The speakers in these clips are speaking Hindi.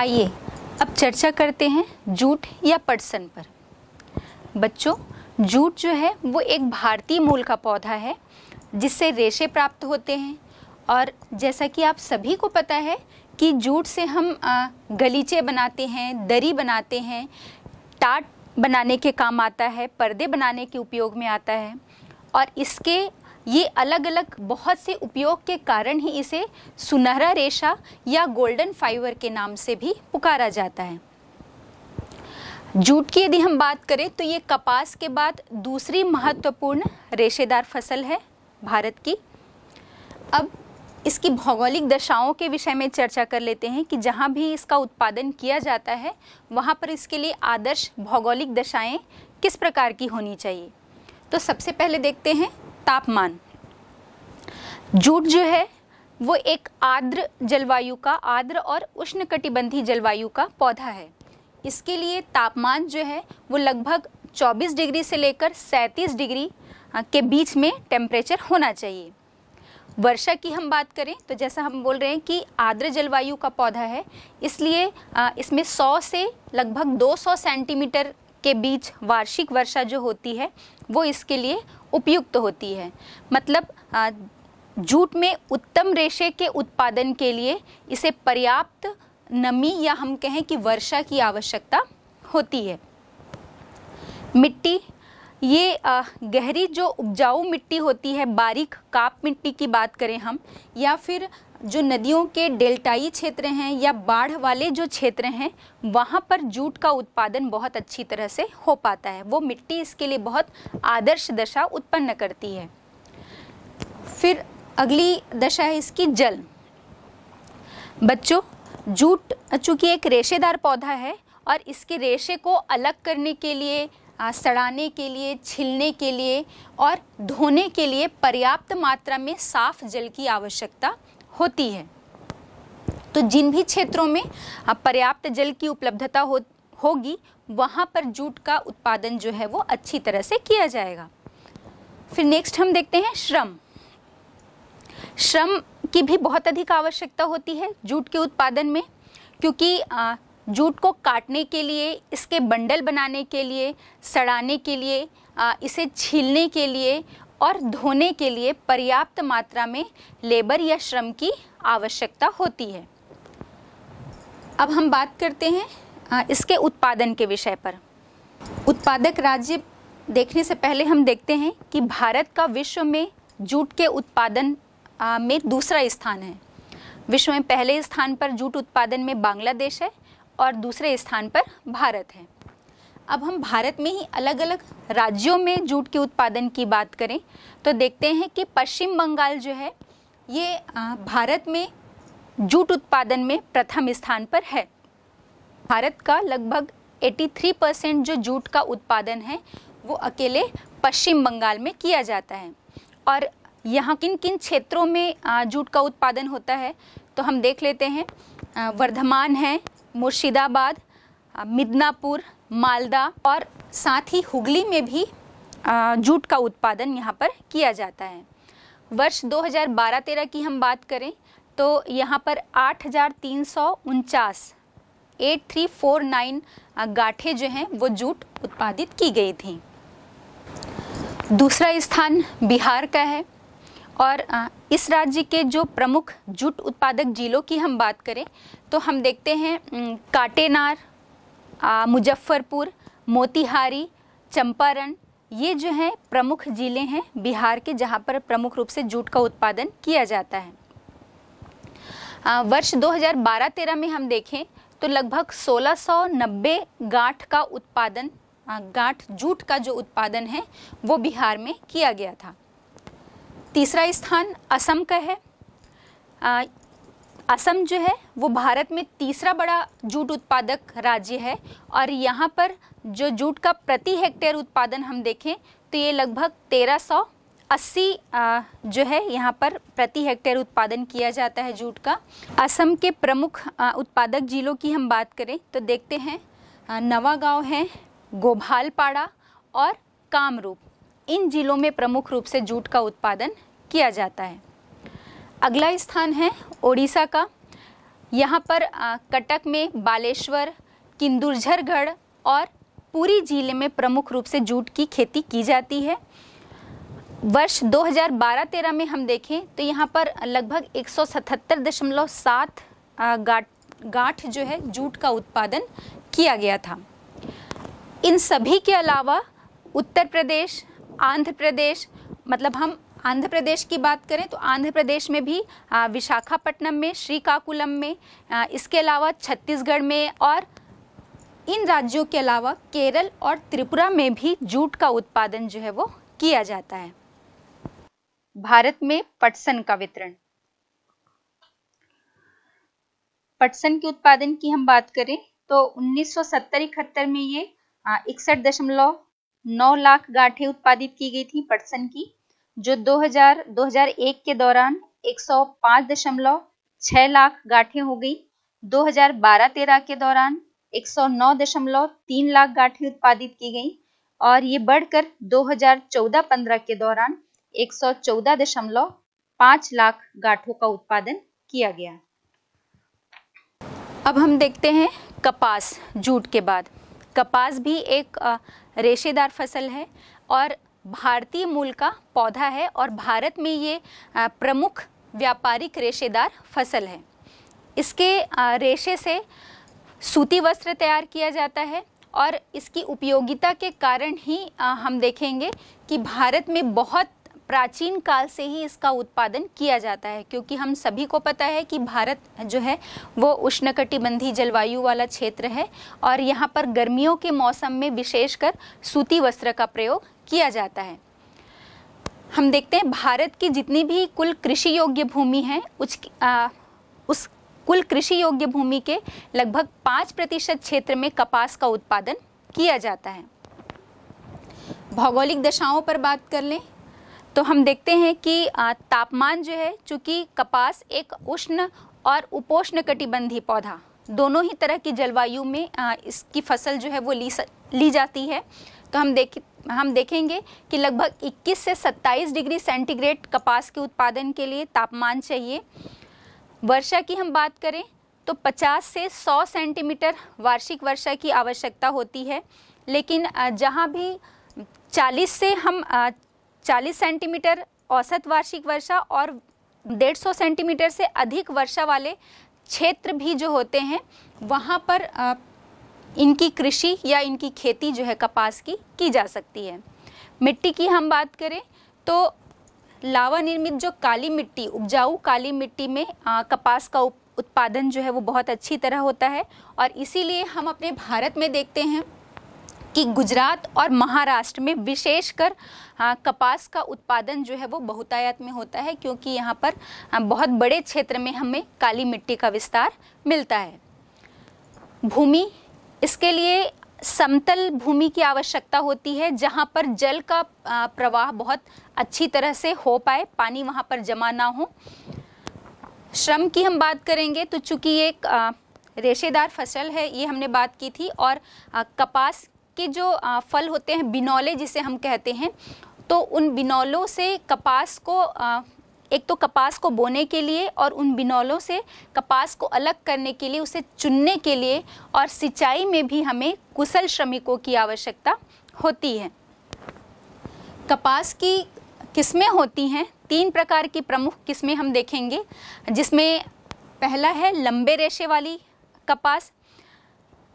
आइए अब चर्चा करते हैं जूट या पटसन पर बच्चों जूट जो है वो एक भारतीय मूल का पौधा है जिससे रेशे प्राप्त होते हैं और जैसा कि आप सभी को पता है कि जूट से हम गलीचे बनाते हैं दरी बनाते हैं टाट बनाने के काम आता है पर्दे बनाने के उपयोग में आता है और इसके ये अलग अलग बहुत से उपयोग के कारण ही इसे सुनहरा रेशा या गोल्डन फाइबर के नाम से भी पुकारा जाता है जूट की यदि हम बात करें तो ये कपास के बाद दूसरी महत्वपूर्ण रेशेदार फसल है भारत की अब इसकी भौगोलिक दशाओं के विषय में चर्चा कर लेते हैं कि जहाँ भी इसका उत्पादन किया जाता है वहाँ पर इसके लिए आदर्श भौगोलिक दशाएँ किस प्रकार की होनी चाहिए तो सबसे पहले देखते हैं तापमान जूट जो है वो एक आर्द्र जलवायु का आर्द्र और उष्ण कटिबंधी जलवायु का पौधा है इसके लिए तापमान जो है वो लगभग 24 डिग्री से लेकर 37 डिग्री हाँ, के बीच में टेम्परेचर होना चाहिए वर्षा की हम बात करें तो जैसा हम बोल रहे हैं कि आर्द्र जलवायु का पौधा है इसलिए हाँ, इसमें 100 से लगभग 200 सेंटीमीटर के बीच वार्षिक वर्षा जो होती है वो इसके लिए उपयुक्त तो होती है मतलब जूट में उत्तम रेशे के उत्पादन के लिए इसे पर्याप्त नमी या हम कहें कि वर्षा की आवश्यकता होती है मिट्टी ये गहरी जो उपजाऊ मिट्टी होती है बारीक काप मिट्टी की बात करें हम या फिर जो नदियों के डेल्टाई क्षेत्र हैं या बाढ़ वाले जो क्षेत्र हैं वहाँ पर जूट का उत्पादन बहुत अच्छी तरह से हो पाता है वो मिट्टी इसके लिए बहुत आदर्श दशा उत्पन्न करती है फिर अगली दशा है इसकी जल बच्चों जूट चूँकि एक रेशेदार पौधा है और इसके रेशे को अलग करने के लिए सड़ाने के लिए छिलने के लिए और धोने के लिए पर्याप्त मात्रा में साफ जल की आवश्यकता होती है तो जिन भी क्षेत्रों में हाँ, पर्याप्त जल की उपलब्धता हो होगी वहाँ पर जूट का उत्पादन जो है वो अच्छी तरह से किया जाएगा फिर नेक्स्ट हम देखते हैं श्रम श्रम की भी बहुत अधिक आवश्यकता होती है जूट के उत्पादन में क्योंकि जूट को काटने के लिए इसके बंडल बनाने के लिए सड़ाने के लिए इसे छीलने के लिए और धोने के लिए पर्याप्त मात्रा में लेबर या श्रम की आवश्यकता होती है अब हम बात करते हैं इसके उत्पादन के विषय पर उत्पादक राज्य देखने से पहले हम देखते हैं कि भारत का विश्व में जूट के उत्पादन में दूसरा स्थान है विश्व में पहले स्थान पर जूट उत्पादन में बांग्लादेश है और दूसरे स्थान पर भारत है अब हम भारत में ही अलग अलग राज्यों में जूट के उत्पादन की बात करें तो देखते हैं कि पश्चिम बंगाल जो है ये भारत में जूट उत्पादन में प्रथम स्थान पर है भारत का लगभग 83 परसेंट जो जूट का उत्पादन है वो अकेले पश्चिम बंगाल में किया जाता है और यहाँ किन किन क्षेत्रों में जूट का उत्पादन होता है तो हम देख लेते हैं वर्धमान है मुर्शिदाबाद मिदनापुर मालदा और साथ ही हुगली में भी जूट का उत्पादन यहाँ पर किया जाता है वर्ष 2012-13 की हम बात करें तो यहाँ पर आठ हज़ार तीन सौ उनचास एट थ्री फोर नाइन गाठे जो हैं वो जूट उत्पादित की गई थी दूसरा स्थान बिहार का है और इस राज्य के जो प्रमुख जूट उत्पादक जिलों की हम बात करें तो हम देखते हैं काटेनार मुजफ्फरपुर मोतिहारी चंपारण ये जो हैं प्रमुख ज़िले हैं बिहार के जहाँ पर प्रमुख रूप से जूट का उत्पादन किया जाता है आ, वर्ष 2012-13 में हम देखें तो लगभग 1690 गांठ का उत्पादन गांठ जूट का जो उत्पादन है वो बिहार में किया गया था तीसरा स्थान असम का है असम जो है वो भारत में तीसरा बड़ा जूट उत्पादक राज्य है और यहाँ पर जो जूट का प्रति हेक्टेयर उत्पादन हम देखें तो ये लगभग 1380 जो है यहाँ पर प्रति हेक्टेयर उत्पादन किया जाता है जूट का असम के प्रमुख उत्पादक जिलों की हम बात करें तो देखते हैं नवागांव है गोभालपाड़ा और कामरूप इन जिलों में प्रमुख रूप से जूट का उत्पादन किया जाता है अगला स्थान है ओडिशा का यहाँ पर आ, कटक में बालेश्वर किंदुरझरगढ़ और पूरी जिले में प्रमुख रूप से जूट की खेती की जाती है वर्ष 2012-13 में हम देखें तो यहाँ पर लगभग एक गाठ गाठ जो है जूट का उत्पादन किया गया था इन सभी के अलावा उत्तर प्रदेश आंध्र प्रदेश मतलब हम आंध्र प्रदेश की बात करें तो आंध्र प्रदेश में भी विशाखापट्टनम में श्रीकाकुलम में इसके अलावा छत्तीसगढ़ में और इन राज्यों के अलावा केरल और त्रिपुरा में भी जूट का उत्पादन जो है वो किया जाता है भारत में पटसन का वितरण पटसन के उत्पादन की हम बात करें तो 1970-71 में ये इकसठ दशमलव नौ लाख गांठे उत्पादित की गई थी पटसन की जो 2000 2001 के दौरान 105.6 लाख गाठें हो गई 2012-13 के दौरान 109.3 लाख गाठें उत्पादित की गई और ये बढ़कर 2014-15 के दौरान 114.5 लाख गाठों का उत्पादन किया गया अब हम देखते हैं कपास जूट के बाद कपास भी एक रेशेदार फसल है और भारतीय मूल का पौधा है और भारत में ये प्रमुख व्यापारिक रेशेदार फसल है इसके रेशे से सूती वस्त्र तैयार किया जाता है और इसकी उपयोगिता के कारण ही हम देखेंगे कि भारत में बहुत प्राचीन काल से ही इसका उत्पादन किया जाता है क्योंकि हम सभी को पता है कि भारत जो है वो उष्णकटिबंधीय जलवायु वाला क्षेत्र है और यहाँ पर गर्मियों के मौसम में विशेषकर सूती वस्त्र का प्रयोग किया जाता है हम देखते हैं भारत की जितनी भी कुल कृषि योग्य भूमि है उस आ, उस कुल कृषि योग्य भूमि के लगभग पाँच प्रतिशत क्षेत्र में कपास का उत्पादन किया जाता है भौगोलिक दशाओं पर बात कर लें तो हम देखते हैं कि तापमान जो है चूँकि कपास एक उष्ण और उपोष्ण कटिबंधी पौधा दोनों ही तरह की जलवायु में इसकी फसल जो है वो ली ली जाती है तो हम देख हम देखेंगे कि लगभग 21 से 27 डिग्री सेंटीग्रेड कपास के उत्पादन के लिए तापमान चाहिए वर्षा की हम बात करें तो 50 से 100 सेंटीमीटर वार्षिक वर्षा की आवश्यकता होती है लेकिन जहाँ भी 40 से हम 40 सेंटीमीटर औसत वार्षिक वर्षा और 150 सेंटीमीटर से अधिक वर्षा वाले क्षेत्र भी जो होते हैं वहाँ पर इनकी कृषि या इनकी खेती जो है कपास की की जा सकती है मिट्टी की हम बात करें तो लावा निर्मित जो काली मिट्टी उपजाऊ काली मिट्टी में आ, कपास का उप, उत्पादन जो है वो बहुत अच्छी तरह होता है और इसीलिए हम अपने भारत में देखते हैं कि गुजरात और महाराष्ट्र में विशेषकर कपास का उत्पादन जो है वो बहुतायत में होता है क्योंकि यहाँ पर बहुत बड़े क्षेत्र में हमें काली मिट्टी का विस्तार मिलता है भूमि इसके लिए समतल भूमि की आवश्यकता होती है जहाँ पर जल का प्रवाह बहुत अच्छी तरह से हो पाए पानी वहाँ पर जमा ना हो श्रम की हम बात करेंगे तो चूंकि एक रेशेदार फसल है ये हमने बात की थी और कपास के जो फल होते हैं बिनौले जिसे हम कहते हैं तो उन बिनौलों से कपास को एक तो कपास को बोने के लिए और उन बिनौलों से कपास को अलग करने के लिए उसे चुनने के लिए और सिंचाई में भी हमें कुशल श्रमिकों की आवश्यकता होती है कपास की किस्में होती हैं तीन प्रकार की प्रमुख किस्में हम देखेंगे जिसमें पहला है लंबे रेशे वाली कपास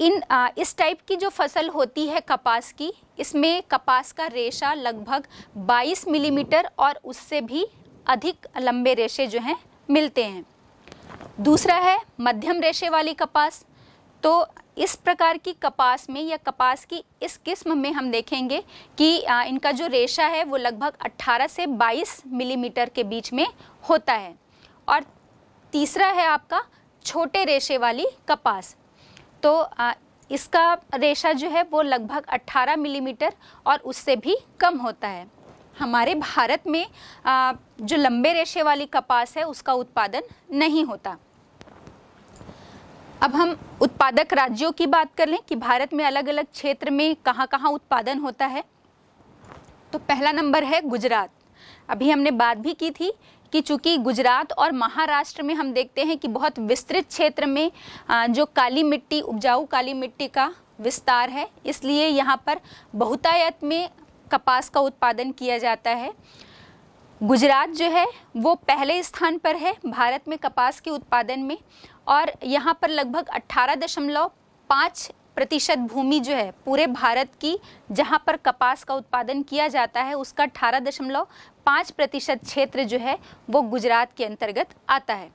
इन आ, इस टाइप की जो फसल होती है कपास की इसमें कपास का रेशा लगभग 22 मिलीमीटर और उससे भी अधिक लंबे रेशे जो हैं मिलते हैं दूसरा है मध्यम रेशे वाली कपास तो इस प्रकार की कपास में या कपास की इस किस्म में हम देखेंगे कि इनका जो रेशा है वो लगभग 18 से 22 मिलीमीटर के बीच में होता है और तीसरा है आपका छोटे रेशे वाली कपास तो इसका रेशा जो है वो लगभग 18 मिलीमीटर और उससे भी कम होता है हमारे भारत में आ, जो लंबे रेशे वाली कपास है उसका उत्पादन नहीं होता अब हम उत्पादक राज्यों की बात कर लें कि भारत में अलग अलग क्षेत्र में कहाँ कहाँ उत्पादन होता है तो पहला नंबर है गुजरात अभी हमने बात भी की थी कि चूंकि गुजरात और महाराष्ट्र में हम देखते हैं कि बहुत विस्तृत क्षेत्र में जो काली मिट्टी उपजाऊ काली मिट्टी का विस्तार है इसलिए यहाँ पर बहुतायत में कपास का उत्पादन किया जाता है गुजरात जो है वो पहले स्थान पर है भारत में कपास के उत्पादन में और यहाँ पर लगभग अट्ठारह दशमलव पाँच प्रतिशत भूमि जो है पूरे भारत की जहाँ पर कपास का उत्पादन किया जाता है उसका अठारह दशमलव पाँच प्रतिशत क्षेत्र जो है वो गुजरात के अंतर्गत आता है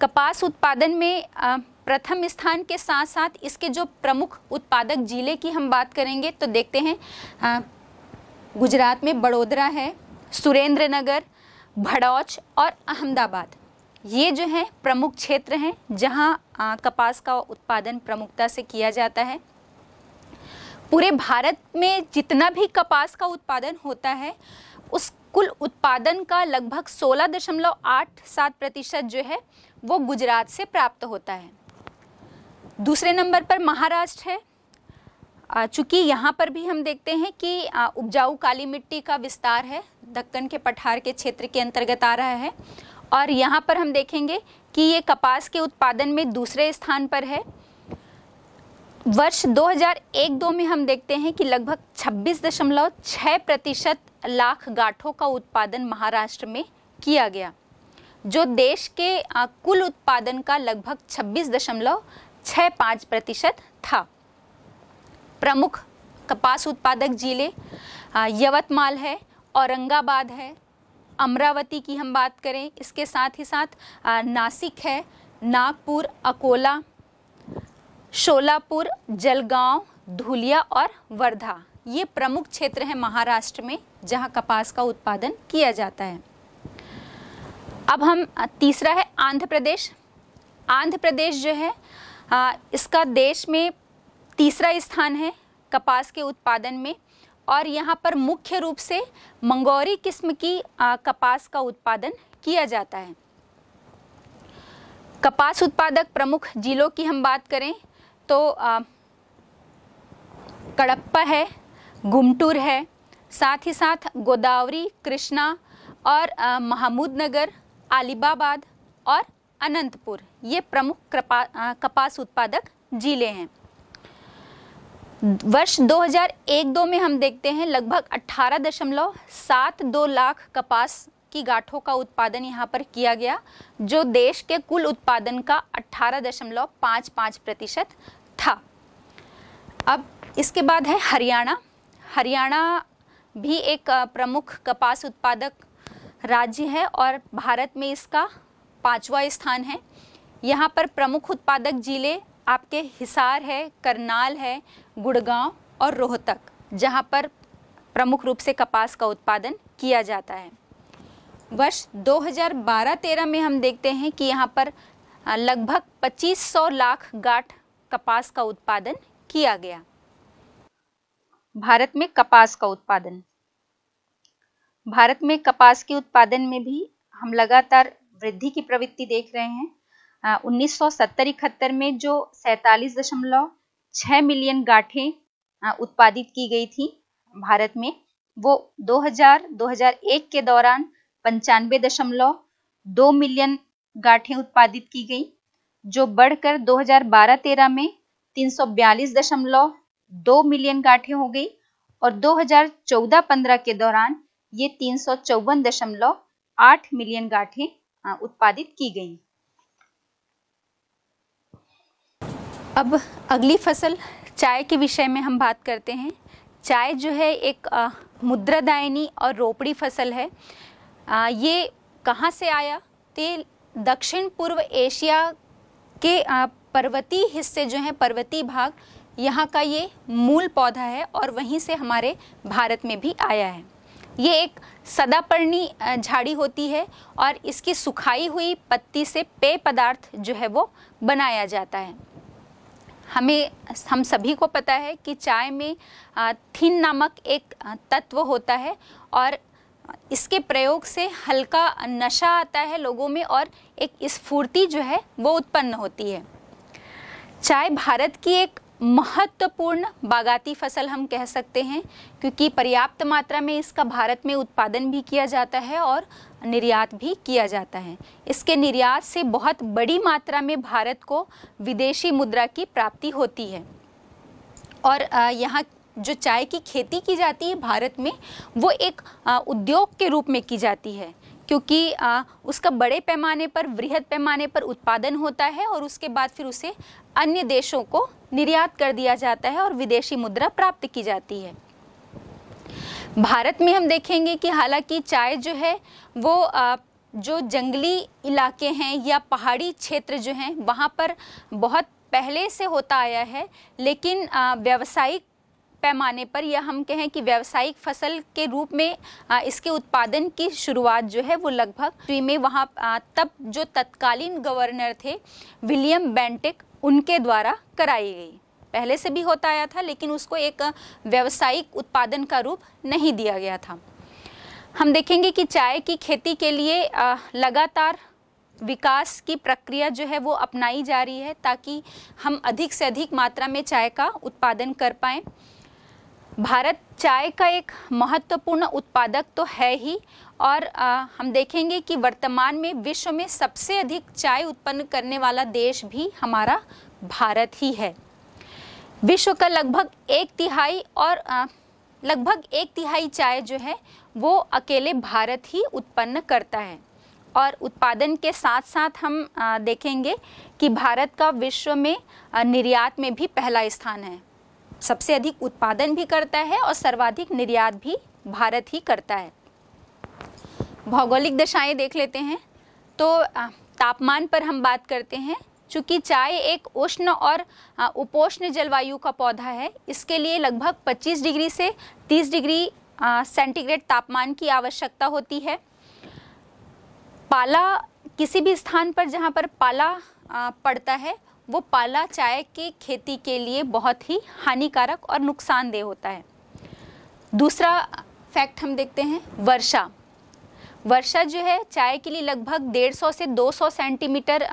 कपास उत्पादन में प्रथम स्थान के साथ साथ इसके जो प्रमुख उत्पादक जिले की हम बात करेंगे तो देखते हैं आ, गुजरात में बड़ोदरा है सुरेंद्र नगर भड़ौच और अहमदाबाद ये जो है प्रमुख क्षेत्र हैं जहाँ कपास का उत्पादन प्रमुखता से किया जाता है पूरे भारत में जितना भी कपास का उत्पादन होता है उस कुल उत्पादन का लगभग सोलह दशमलव आठ सात प्रतिशत जो है वो गुजरात से प्राप्त होता है दूसरे नंबर पर महाराष्ट्र है चूँकि यहाँ पर भी हम देखते हैं कि उपजाऊ काली मिट्टी का विस्तार है दक्कन के पठार के क्षेत्र के अंतर्गत आ रहा है और यहाँ पर हम देखेंगे कि ये कपास के उत्पादन में दूसरे स्थान पर है वर्ष 2001-2 में हम देखते हैं कि लगभग 26.6 प्रतिशत लाख गाठों का उत्पादन महाराष्ट्र में किया गया जो देश के कुल उत्पादन का लगभग दशमलव छः पाँच प्रतिशत था प्रमुख कपास उत्पादक जिले यवतमाल है औरंगाबाद है अमरावती की हम बात करें इसके साथ ही साथ नासिक है नागपुर अकोला शोलापुर जलगांव धुलिया और वर्धा ये प्रमुख क्षेत्र हैं महाराष्ट्र में जहां कपास का उत्पादन किया जाता है अब हम तीसरा है आंध्र प्रदेश आंध्र प्रदेश जो है आ, इसका देश में तीसरा स्थान है कपास के उत्पादन में और यहाँ पर मुख्य रूप से मंगौरी किस्म की आ, कपास का उत्पादन किया जाता है कपास उत्पादक प्रमुख जिलों की हम बात करें तो आ, कड़प्पा है गुमटूर है साथ ही साथ गोदावरी कृष्णा और नगर अलीबाबाद और अनंतपुर ये प्रमुख कपास उत्पादक जिले हैं वर्ष 2001-2 में हम देखते हैं लगभग 18.72 लाख कपास की गाठों का उत्पादन यहाँ पर किया गया जो देश के कुल उत्पादन का 18.55 प्रतिशत था अब इसके बाद है हरियाणा हरियाणा भी एक प्रमुख कपास उत्पादक राज्य है और भारत में इसका पांचवा स्थान है यहाँ पर प्रमुख उत्पादक जिले आपके हिसार है करनाल है गुड़गांव और रोहतक जहाँ पर प्रमुख रूप से कपास का उत्पादन किया जाता है वर्ष 2012-13 में हम देखते हैं कि यहाँ पर लगभग 2500 लाख गाठ कपास का उत्पादन किया गया भारत में कपास का उत्पादन भारत में कपास के उत्पादन में भी हम लगातार वृद्धि की प्रवृत्ति देख रहे हैं उन्नीस सौ इकहत्तर में जो सैतालीस दशमलव छः मिलियन गाठे उत्पादित की गई थी भारत में वो 2000-2001 के दौरान पंचानवे दशमलव दो मिलियन गाठें उत्पादित की गई जो बढ़कर 2012-13 में 342.2 मिलियन गाठें हो गई और 2014-15 के दौरान ये तीन मिलियन गाठें उत्पादित की गई अब अगली फसल चाय के विषय में हम बात करते हैं चाय जो है एक मुद्रादायनी और रोपड़ी फसल है आ, ये कहाँ से आया तो दक्षिण पूर्व एशिया के पर्वतीय हिस्से जो हैं पर्वतीय भाग यहाँ का ये मूल पौधा है और वहीं से हमारे भारत में भी आया है ये एक सदापर्णी झाड़ी होती है और इसकी सुखाई हुई पत्ती से पेय पदार्थ जो है वो बनाया जाता है हमें हम सभी को पता है कि चाय में थीन नामक एक तत्व होता है और इसके प्रयोग से हल्का नशा आता है लोगों में और एक स्फूर्ति जो है वो उत्पन्न होती है चाय भारत की एक महत्वपूर्ण बागाती फसल हम कह सकते हैं क्योंकि पर्याप्त मात्रा में इसका भारत में उत्पादन भी किया जाता है और निर्यात भी किया जाता है इसके निर्यात से बहुत बड़ी मात्रा में भारत को विदेशी मुद्रा की प्राप्ति होती है और यहाँ जो चाय की खेती की जाती है भारत में वो एक उद्योग के रूप में की जाती है क्योंकि आ, उसका बड़े पैमाने पर वृहद पैमाने पर उत्पादन होता है और उसके बाद फिर उसे अन्य देशों को निर्यात कर दिया जाता है और विदेशी मुद्रा प्राप्त की जाती है भारत में हम देखेंगे कि हालांकि चाय जो है वो आ, जो जंगली इलाके हैं या पहाड़ी क्षेत्र जो हैं वहाँ पर बहुत पहले से होता आया है लेकिन व्यावसायिक पैमाने पर या हम कहें कि व्यावसायिक फसल के रूप में इसके उत्पादन की शुरुआत जो है वो लगभग में वहाँ तब जो तत्कालीन गवर्नर थे विलियम बेंटिक उनके द्वारा कराई गई पहले से भी होता आया था लेकिन उसको एक व्यावसायिक उत्पादन का रूप नहीं दिया गया था हम देखेंगे कि चाय की खेती के लिए लगातार विकास की प्रक्रिया जो है वो अपनाई जा रही है ताकि हम अधिक से अधिक मात्रा में चाय का उत्पादन कर पाएँ भारत चाय का एक महत्वपूर्ण उत्पादक तो है ही और आ, हम देखेंगे कि वर्तमान में विश्व में सबसे अधिक चाय उत्पन्न करने वाला देश भी हमारा भारत ही है विश्व का लगभग एक तिहाई और आ, लगभग एक तिहाई चाय जो है वो अकेले भारत ही उत्पन्न करता है और उत्पादन के साथ साथ हम देखेंगे कि भारत का विश्व में निर्यात में भी पहला स्थान है सबसे अधिक उत्पादन भी करता है और सर्वाधिक निर्यात भी भारत ही करता है भौगोलिक दशाएं देख लेते हैं तो तापमान पर हम बात करते हैं चूँकि चाय एक उष्ण और उपोष्ण जलवायु का पौधा है इसके लिए लगभग 25 डिग्री से 30 डिग्री सेंटीग्रेड तापमान की आवश्यकता होती है पाला किसी भी स्थान पर जहाँ पर पाला पड़ता है वो पाला चाय की खेती के लिए बहुत ही हानिकारक और नुकसानदेह होता है दूसरा फैक्ट हम देखते हैं वर्षा वर्षा जो है चाय के लिए लगभग 150 से 200 सेंटीमीटर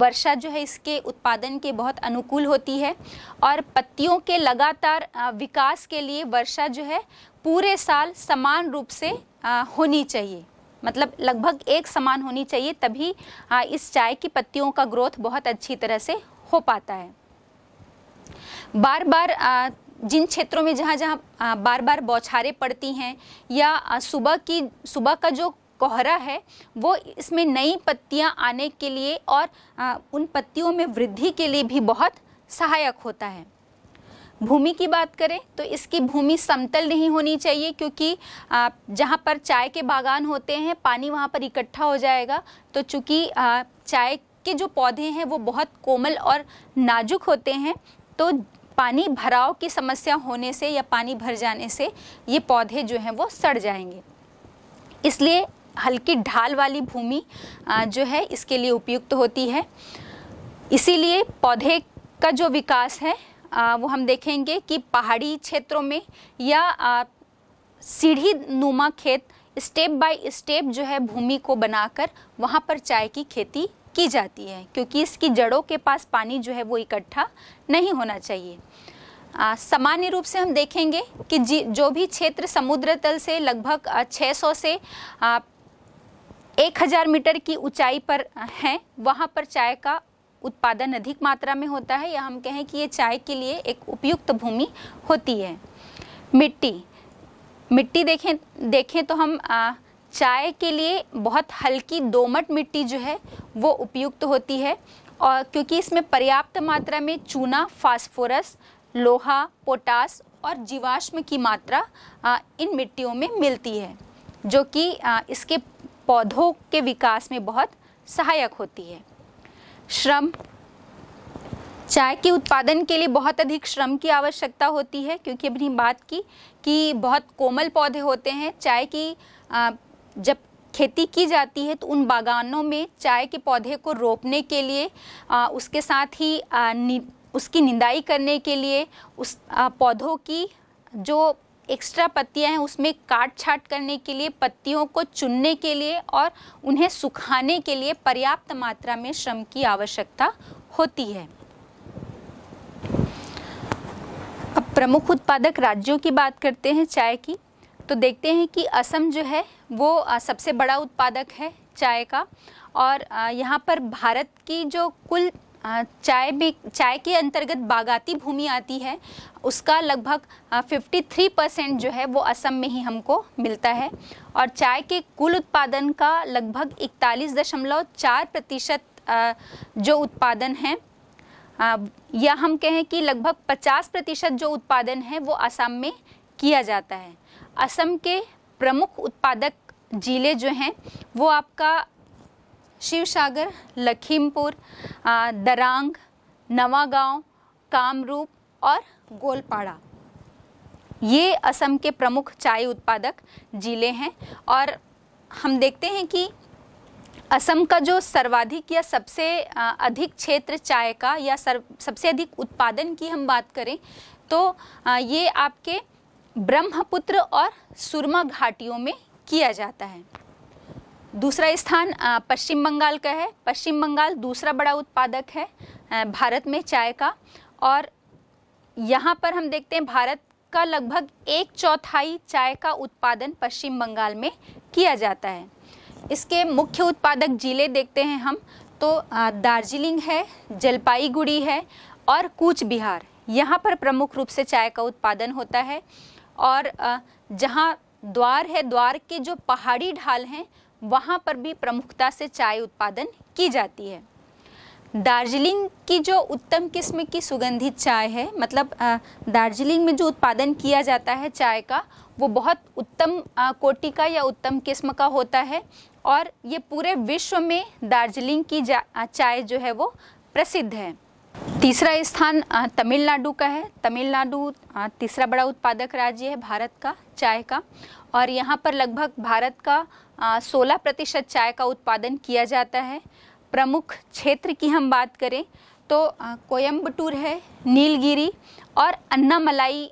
वर्षा जो है इसके उत्पादन के बहुत अनुकूल होती है और पत्तियों के लगातार विकास के लिए वर्षा जो है पूरे साल समान रूप से होनी चाहिए मतलब लगभग एक समान होनी चाहिए तभी हाँ, इस चाय की पत्तियों का ग्रोथ बहुत अच्छी तरह से हो पाता है बार बार जिन क्षेत्रों में जहाँ जहाँ बार बार बौछारें पड़ती हैं या सुबह की सुबह का जो कोहरा है वो इसमें नई पत्तियाँ आने के लिए और उन पत्तियों में वृद्धि के लिए भी बहुत सहायक होता है भूमि की बात करें तो इसकी भूमि समतल नहीं होनी चाहिए क्योंकि जहाँ पर चाय के बागान होते हैं पानी वहाँ पर इकट्ठा हो जाएगा तो चूँकि चाय के जो पौधे हैं वो बहुत कोमल और नाजुक होते हैं तो पानी भराव की समस्या होने से या पानी भर जाने से ये पौधे जो हैं वो सड़ जाएंगे इसलिए हल्की ढाल वाली भूमि जो है इसके लिए उपयुक्त होती है इसीलिए पौधे का जो विकास है वो हम देखेंगे कि पहाड़ी क्षेत्रों में या सीढ़ी नुमा खेत स्टेप बाय स्टेप जो है भूमि को बनाकर वहाँ पर चाय की खेती की जाती है क्योंकि इसकी जड़ों के पास पानी जो है वो इकट्ठा नहीं होना चाहिए सामान्य रूप से हम देखेंगे कि जी जो भी क्षेत्र समुद्र तल से लगभग 600 से आ, 1000 मीटर की ऊंचाई पर हैं वहाँ पर चाय का उत्पादन अधिक मात्रा में होता है या हम कहें कि ये चाय के लिए एक उपयुक्त भूमि होती है मिट्टी मिट्टी देखें देखें तो हम आ, चाय के लिए बहुत हल्की दोमट मिट्टी जो है वो उपयुक्त होती है और क्योंकि इसमें पर्याप्त मात्रा में चूना फास्फोरस लोहा पोटास और जीवाश्म की मात्रा इन मिट्टियों में मिलती है जो कि इसके पौधों के विकास में बहुत सहायक होती है श्रम चाय के उत्पादन के लिए बहुत अधिक श्रम की आवश्यकता होती है क्योंकि अपनी बात की कि बहुत कोमल पौधे होते हैं चाय की जब खेती की जाती है तो उन बागानों में चाय के पौधे को रोपने के लिए उसके साथ ही उसकी निंदाई करने के लिए उस पौधों की जो एक्स्ट्रा पत्तियां हैं उसमें काट छाट करने के लिए पत्तियों को चुनने के लिए और उन्हें सुखाने के लिए पर्याप्त मात्रा में श्रम की आवश्यकता होती है अब प्रमुख उत्पादक राज्यों की बात करते हैं चाय की तो देखते हैं कि असम जो है वो सबसे बड़ा उत्पादक है चाय का और यहाँ पर भारत की जो कुल चाय भी चाय के अंतर्गत बागाती भूमि आती है उसका लगभग 53 परसेंट जो है वो असम में ही हमको मिलता है और चाय के कुल उत्पादन का लगभग इकतालीस दशमलव चार प्रतिशत जो उत्पादन है या हम कहें कि लगभग 50 प्रतिशत जो उत्पादन है वो असम में किया जाता है असम के प्रमुख उत्पादक ज़िले जो हैं वो आपका शिवसागर लखीमपुर दरांग नवागांव कामरूप और गोलपाड़ा ये असम के प्रमुख चाय उत्पादक ज़िले हैं और हम देखते हैं कि असम का जो सर्वाधिक या सबसे अधिक क्षेत्र चाय का या सर, सबसे अधिक उत्पादन की हम बात करें तो ये आपके ब्रह्मपुत्र और सुरमा घाटियों में किया जाता है दूसरा स्थान पश्चिम बंगाल का है पश्चिम बंगाल दूसरा बड़ा उत्पादक है भारत में चाय का और यहाँ पर हम देखते हैं भारत का लगभग एक चौथाई चाय का उत्पादन पश्चिम बंगाल में किया जाता है इसके मुख्य उत्पादक ज़िले देखते हैं हम तो दार्जिलिंग है जलपाईगुड़ी है और कूच बिहार यहाँ पर प्रमुख रूप से चाय का उत्पादन होता है और जहाँ द्वार है द्वार के जो पहाड़ी ढाल हैं वहाँ पर भी प्रमुखता से चाय उत्पादन की जाती है दार्जिलिंग की जो उत्तम किस्म की सुगंधित चाय है मतलब दार्जिलिंग में जो उत्पादन किया जाता है चाय का वो बहुत उत्तम कोटि का या उत्तम किस्म का होता है और ये पूरे विश्व में दार्जिलिंग की चाय जो है वो प्रसिद्ध है तीसरा स्थान तमिलनाडु का है तमिलनाडु तीसरा बड़ा उत्पादक राज्य है भारत का चाय का और यहाँ पर लगभग भारत का सोलह प्रतिशत चाय का उत्पादन किया जाता है प्रमुख क्षेत्र की हम बात करें तो कोयम्बटूर है नीलगिरी और अन्नामलाई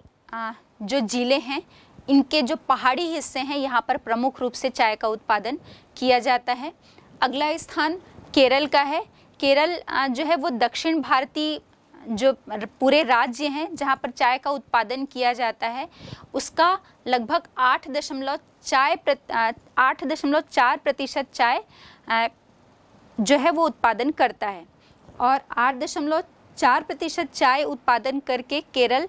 जो ज़िले हैं इनके जो पहाड़ी हिस्से हैं यहाँ पर प्रमुख रूप से चाय का उत्पादन किया जाता है अगला स्थान केरल का है केरल जो है वो दक्षिण भारतीय जो पूरे राज्य हैं जहाँ पर चाय का उत्पादन किया जाता है उसका लगभग आठ दशमलव चाय आठ दशमलव चार प्रतिशत चाय जो है वो उत्पादन करता है और आठ दशमलव चार प्रतिशत चाय उत्पादन करके केरल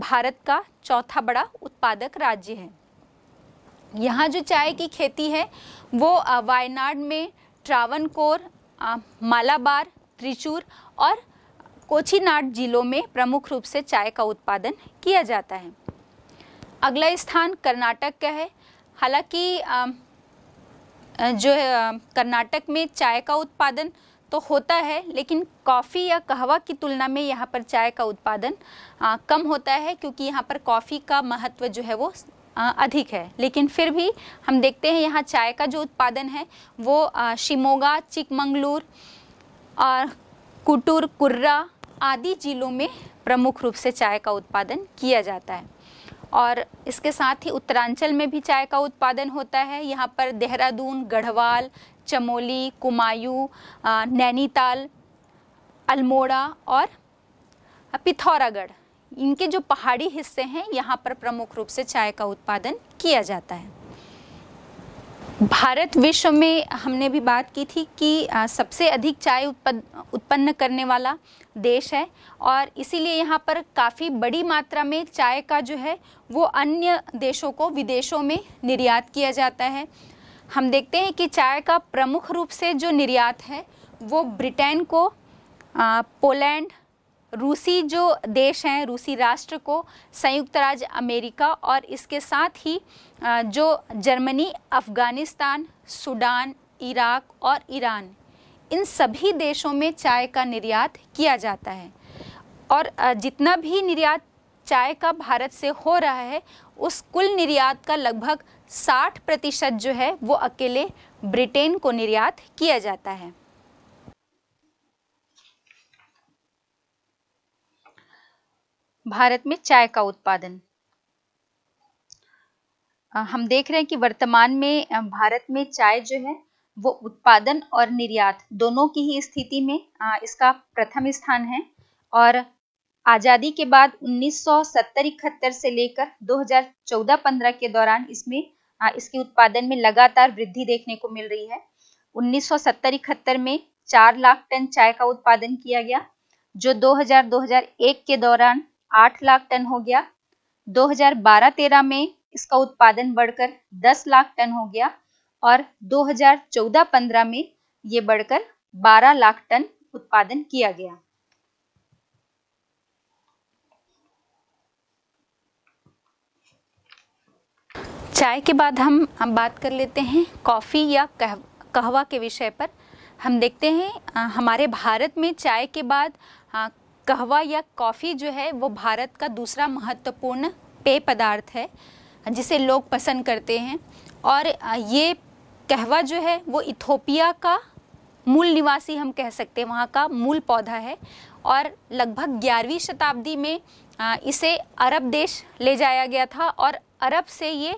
भारत का चौथा बड़ा उत्पादक राज्य है यहाँ जो चाय की खेती है वो वायनाड में ट्रावनकोर मालाबार त्रिचूर और कोचीनाड जिलों में प्रमुख रूप से चाय का उत्पादन किया जाता है अगला स्थान कर्नाटक का है हालांकि जो है कर्नाटक में चाय का उत्पादन तो होता है लेकिन कॉफ़ी या कहवा की तुलना में यहाँ पर चाय का उत्पादन आ, कम होता है क्योंकि यहाँ पर कॉफ़ी का महत्व जो है वो आ, अधिक है लेकिन फिर भी हम देखते हैं यहाँ चाय का जो उत्पादन है वो शिमोगा चिकमंगलूर और कुटूर कुर्रा आदि जिलों में प्रमुख रूप से चाय का उत्पादन किया जाता है और इसके साथ ही उत्तरांचल में भी चाय का उत्पादन होता है यहाँ पर देहरादून गढ़वाल चमोली कुमायूं नैनीताल अल्मोड़ा और पिथौरागढ़ इनके जो पहाड़ी हिस्से हैं यहाँ पर प्रमुख रूप से चाय का उत्पादन किया जाता है भारत विश्व में हमने भी बात की थी कि सबसे अधिक चाय उत्पन्न करने वाला देश है और इसीलिए यहाँ पर काफ़ी बड़ी मात्रा में चाय का जो है वो अन्य देशों को विदेशों में निर्यात किया जाता है हम देखते हैं कि चाय का प्रमुख रूप से जो निर्यात है वो ब्रिटेन को पोलैंड रूसी जो देश हैं रूसी राष्ट्र को संयुक्त राज्य अमेरिका और इसके साथ ही जो जर्मनी अफ़गानिस्तान सूडान इराक और ईरान इन सभी देशों में चाय का निर्यात किया जाता है और जितना भी निर्यात चाय का भारत से हो रहा है उस कुल निर्यात का लगभग 60 प्रतिशत जो है वो अकेले ब्रिटेन को निर्यात किया जाता है भारत में चाय का उत्पादन हम देख रहे हैं कि वर्तमान में भारत में चाय जो है वो उत्पादन और निर्यात दोनों की ही स्थिति में इसका प्रथम स्थान है और आज़ादी के बाद 1970-71 से लेकर 2014-15 के दौरान इसमें इसके उत्पादन में लगातार वृद्धि देखने को मिल रही है 1970-71 में 4 लाख टन चाय का उत्पादन किया गया जो 2000-2001 के दौरान आठ लाख टन हो गया 2012-13 में इसका उत्पादन बढ़कर 10 लाख टन हो गया और 2014-15 में ये बढ़कर 12 लाख टन उत्पादन किया गया चाय के बाद हम हम बात कर लेते हैं कॉफ़ी या कह, कहवा के विषय पर हम देखते हैं हमारे भारत में चाय के बाद कहवा या कॉफ़ी जो है वो भारत का दूसरा महत्वपूर्ण पेय पदार्थ है जिसे लोग पसंद करते हैं और ये कहवा जो है वो इथोपिया का मूल निवासी हम कह सकते हैं वहाँ का मूल पौधा है और लगभग ग्यारहवीं शताब्दी में इसे अरब देश ले जाया गया था और अरब से ये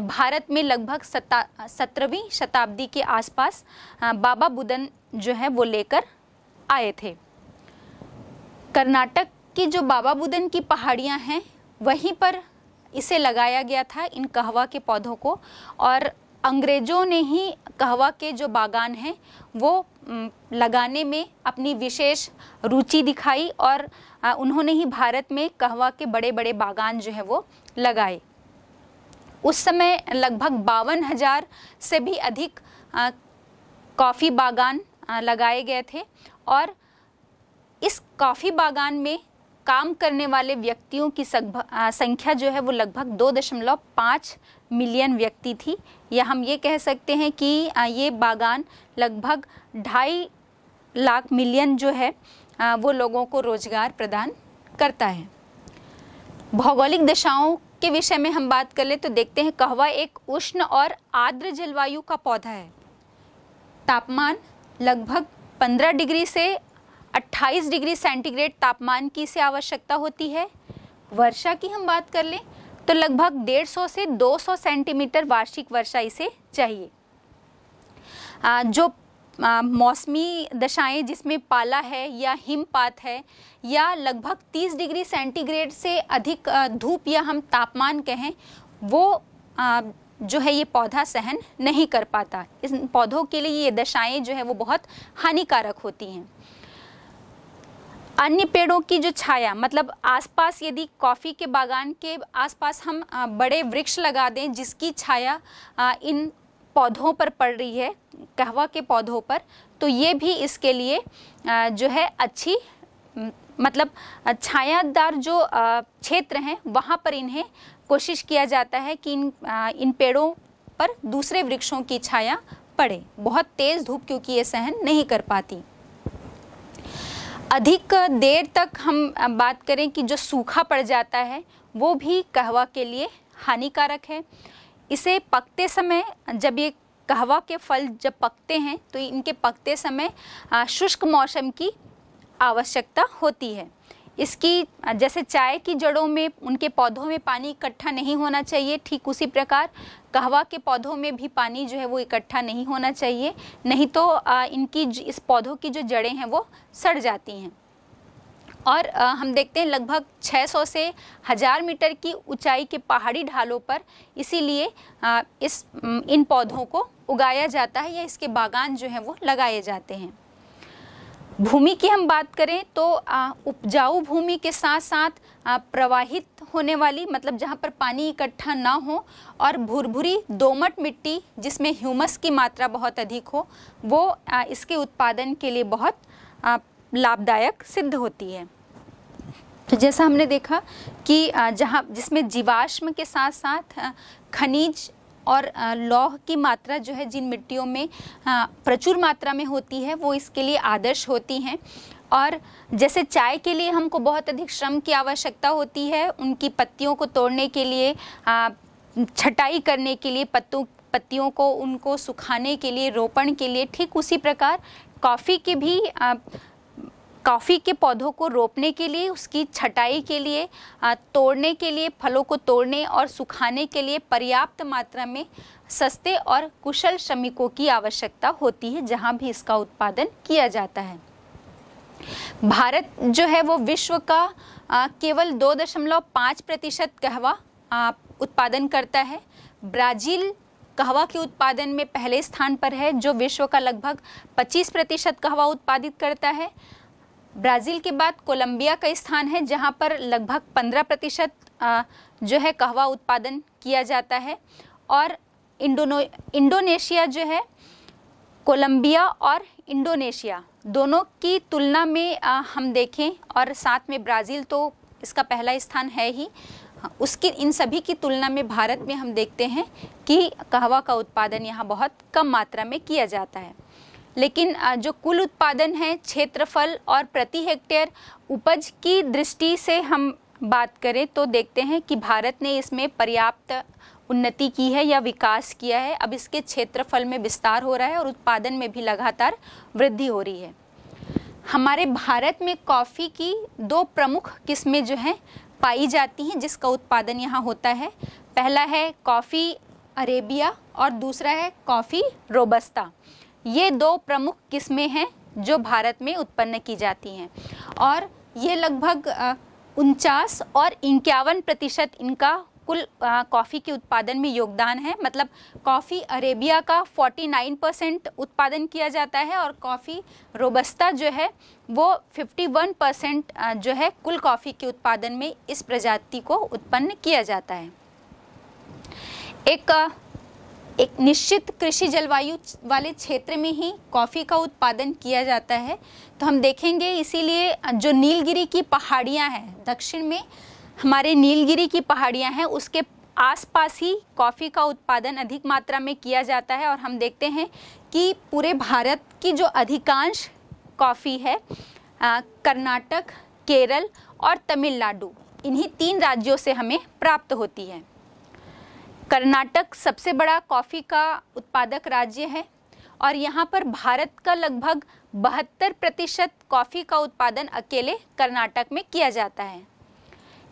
भारत में लगभग सता सत्रहवीं शताब्दी के आसपास बाबा बुदन जो है वो लेकर आए थे कर्नाटक की जो बाबा बुदन की पहाड़ियाँ हैं वहीं पर इसे लगाया गया था इन कहवा के पौधों को और अंग्रेज़ों ने ही कहवा के जो बागान हैं वो लगाने में अपनी विशेष रुचि दिखाई और उन्होंने ही भारत में कहवा के बड़े बड़े बागान जो है वो लगाए उस समय लगभग बावन हज़ार से भी अधिक कॉफ़ी बागान लगाए गए थे और इस कॉफ़ी बागान में काम करने वाले व्यक्तियों की संख्या जो है वो लगभग दो दशमलव पाँच मिलियन व्यक्ति थी या हम ये कह सकते हैं कि ये बागान लगभग ढाई लाख मिलियन जो है वो लोगों को रोज़गार प्रदान करता है भौगोलिक दशाओं के विषय में हम बात कर ले तो देखते हैं कहवा एक उष्ण और आर्द्र जलवायु का पौधा है तापमान लगभग 15 डिग्री से 28 डिग्री सेंटीग्रेड तापमान की से आवश्यकता होती है वर्षा की हम बात कर लें तो लगभग 150 से 200 सेंटीमीटर वार्षिक वर्षा इसे चाहिए आ, जो मौसमी दशाएं जिसमें पाला है या हिमपात है या लगभग 30 डिग्री सेंटीग्रेड से अधिक धूप या हम तापमान कहें वो आ, जो है ये पौधा सहन नहीं कर पाता इन पौधों के लिए ये दशाएं जो है वो बहुत हानिकारक होती हैं अन्य पेड़ों की जो छाया मतलब आसपास यदि कॉफ़ी के बागान के आसपास हम बड़े वृक्ष लगा दें जिसकी छाया इन पौधों पर पड़ रही है कहवा के पौधों पर तो ये भी इसके लिए जो है अच्छी मतलब छायादार जो क्षेत्र हैं वहाँ पर इन्हें कोशिश किया जाता है कि इन इन पेड़ों पर दूसरे वृक्षों की छाया पड़े बहुत तेज़ धूप क्योंकि ये सहन नहीं कर पाती अधिक देर तक हम बात करें कि जो सूखा पड़ जाता है वो भी कहवा के लिए हानिकारक है इसे पकते समय जब ये कहवा के फल जब पकते हैं तो इनके पकते समय शुष्क मौसम की आवश्यकता होती है इसकी जैसे चाय की जड़ों में उनके पौधों में पानी इकट्ठा नहीं होना चाहिए ठीक उसी प्रकार कहवा के पौधों में भी पानी जो है वो इकट्ठा नहीं होना चाहिए नहीं तो इनकी इस पौधों की जो जड़ें हैं वो सड़ जाती हैं और हम देखते हैं लगभग 600 से हज़ार मीटर की ऊंचाई के पहाड़ी ढालों पर इसीलिए इस इन पौधों को उगाया जाता है या इसके बागान जो हैं वो लगाए जाते हैं भूमि की हम बात करें तो उपजाऊ भूमि के साथ साथ प्रवाहित होने वाली मतलब जहाँ पर पानी इकट्ठा ना हो और भुरभुरी दोमट मिट्टी जिसमें ह्यूमस की मात्रा बहुत अधिक हो वो इसके उत्पादन के लिए बहुत लाभदायक सिद्ध होती है तो जैसा हमने देखा कि जहाँ जिसमें जीवाश्म के साथ साथ खनिज और लौह की मात्रा जो है जिन मिट्टियों में प्रचुर मात्रा में होती है वो इसके लिए आदर्श होती हैं और जैसे चाय के लिए हमको बहुत अधिक श्रम की आवश्यकता होती है उनकी पत्तियों को तोड़ने के लिए छटाई करने के लिए पत्तों पत्तियों को उनको सुखाने के लिए रोपण के लिए ठीक उसी प्रकार कॉफ़ी के भी टॉफ़ी के पौधों को रोपने के लिए उसकी छटाई के लिए तोड़ने के लिए फलों को तोड़ने और सुखाने के लिए पर्याप्त मात्रा में सस्ते और कुशल श्रमिकों की आवश्यकता होती है जहां भी इसका उत्पादन किया जाता है भारत जो है वो विश्व का आ, केवल दो दशमलव पाँच प्रतिशत कहवा आ, उत्पादन करता है ब्राज़ील कहवा के उत्पादन में पहले स्थान पर है जो विश्व का लगभग 25 प्रतिशत कहवा उत्पादित करता है ब्राज़ील के बाद कोलंबिया का स्थान है जहाँ पर लगभग 15 प्रतिशत जो है कहवा उत्पादन किया जाता है और इंडोनो इंडोनेशिया जो है कोलंबिया और इंडोनेशिया दोनों की तुलना में हम देखें और साथ में ब्राज़ील तो इसका पहला स्थान है ही उसकी इन सभी की तुलना में भारत में हम देखते हैं कि कहवा का उत्पादन यहाँ बहुत कम मात्रा में किया जाता है लेकिन जो कुल उत्पादन है क्षेत्रफल और प्रति हेक्टेयर उपज की दृष्टि से हम बात करें तो देखते हैं कि भारत ने इसमें पर्याप्त उन्नति की है या विकास किया है अब इसके क्षेत्रफल में विस्तार हो रहा है और उत्पादन में भी लगातार वृद्धि हो रही है हमारे भारत में कॉफ़ी की दो प्रमुख किस्में जो हैं पाई जाती हैं जिसका उत्पादन यहाँ होता है पहला है कॉफ़ी अरेबिया और दूसरा है कॉफ़ी रोबस्ता ये दो प्रमुख किस्में हैं जो भारत में उत्पन्न की जाती हैं और ये लगभग उनचास और इक्यावन प्रतिशत इनका कुल कॉफ़ी के उत्पादन में योगदान है मतलब कॉफ़ी अरेबिया का 49 परसेंट उत्पादन किया जाता है और कॉफ़ी रोबस्ता जो है वो 51 परसेंट जो है कुल कॉफ़ी के उत्पादन में इस प्रजाति को उत्पन्न किया जाता है एक एक निश्चित कृषि जलवायु वाले क्षेत्र में ही कॉफ़ी का उत्पादन किया जाता है तो हम देखेंगे इसीलिए जो नीलगिरी की पहाड़ियाँ हैं दक्षिण में हमारे नीलगिरी की पहाड़ियाँ हैं उसके आसपास ही कॉफ़ी का उत्पादन अधिक मात्रा में किया जाता है और हम देखते हैं कि पूरे भारत की जो अधिकांश कॉफ़ी है कर्नाटक केरल और तमिलनाडु इन्हीं तीन राज्यों से हमें प्राप्त होती है कर्नाटक सबसे बड़ा कॉफ़ी का उत्पादक राज्य है और यहाँ पर भारत का लगभग बहत्तर प्रतिशत कॉफ़ी का उत्पादन अकेले कर्नाटक में किया जाता है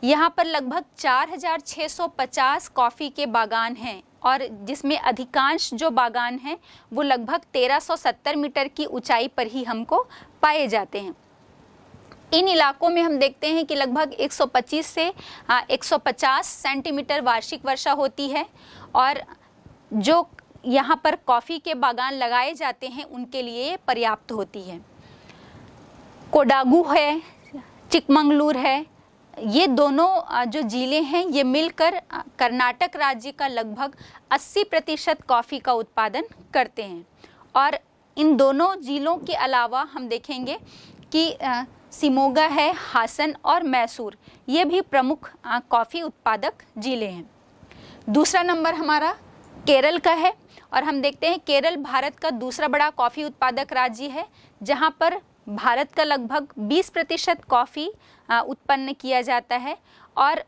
यहाँ पर लगभग 4,650 कॉफ़ी के बागान हैं और जिसमें अधिकांश जो बागान हैं वो लगभग 1370 मीटर की ऊंचाई पर ही हमको पाए जाते हैं इन इलाकों में हम देखते हैं कि लगभग 125 से 150 सेंटीमीटर वार्षिक वर्षा होती है और जो यहाँ पर कॉफ़ी के बागान लगाए जाते हैं उनके लिए पर्याप्त होती है कोडागू है चिकमंगलूर है ये दोनों जो ज़िले हैं ये मिलकर कर्नाटक राज्य का लगभग 80 प्रतिशत कॉफ़ी का उत्पादन करते हैं और इन दोनों ज़िलों के अलावा हम देखेंगे कि सिमोगा है हासन और मैसूर ये भी प्रमुख कॉफ़ी उत्पादक ज़िले हैं दूसरा नंबर हमारा केरल का है और हम देखते हैं केरल भारत का दूसरा बड़ा कॉफ़ी उत्पादक राज्य है जहाँ पर भारत का लगभग 20 प्रतिशत कॉफ़ी उत्पन्न किया जाता है और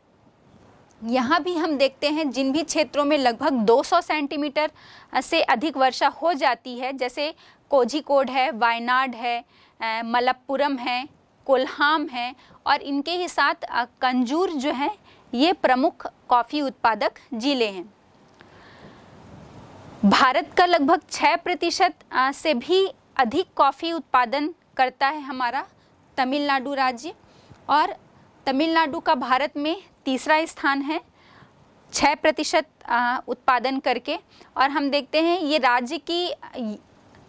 यहाँ भी हम देखते हैं जिन भी क्षेत्रों में लगभग 200 सेंटीमीटर से अधिक वर्षा हो जाती है जैसे कोझिकोड है वायनाड है मलप्पुरम है कोल्हाम है और इनके ही साथ कंजूर जो है ये प्रमुख कॉफ़ी उत्पादक ज़िले हैं भारत का लगभग छः प्रतिशत से भी अधिक कॉफ़ी उत्पादन करता है हमारा तमिलनाडु राज्य और तमिलनाडु का भारत में तीसरा स्थान है छः प्रतिशत उत्पादन करके और हम देखते हैं ये राज्य की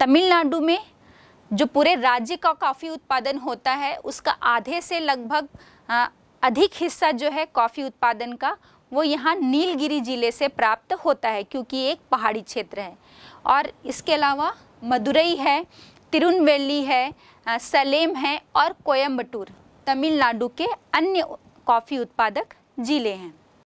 तमिलनाडु में जो पूरे राज्य का कॉफ़ी उत्पादन होता है उसका आधे से लगभग अधिक हिस्सा जो है कॉफ़ी उत्पादन का वो यहाँ नीलगिरी जिले से प्राप्त होता है क्योंकि एक पहाड़ी क्षेत्र है और इसके अलावा मदुरई है तिरुनवेली है सलेम है और कोयम्बटूर तमिलनाडु के अन्य कॉफ़ी उत्पादक जिले हैं